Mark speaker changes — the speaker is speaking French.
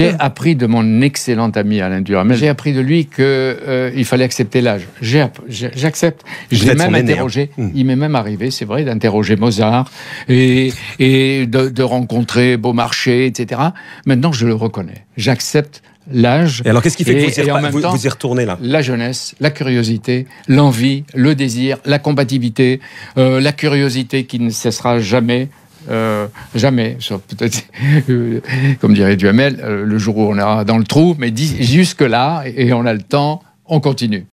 Speaker 1: J'ai euh, appris de mon excellent ami Alain Duhamel, j'ai appris de lui qu'il euh, il fallait accepter l'âge.
Speaker 2: J'accepte. J'ai même interrogé.
Speaker 1: Hein. Hmm. Il m'est même arrivé, c'est vrai, d'interroger Mozart et, et de, de rencontrer Beaumarchais, etc. Maintenant, je le reconnais. J'accepte l'âge. Et alors, qu'est-ce qui fait que vous temps, vous y, retournez là La jeunesse, la curiosité, l'envie, le désir, la combativité, euh, la curiosité qui ne cessera jamais, euh, jamais. Peut-être, euh, comme dirait Duhamel, euh, le jour où on ira dans le trou, mais jusque-là, et on a le temps, on continue.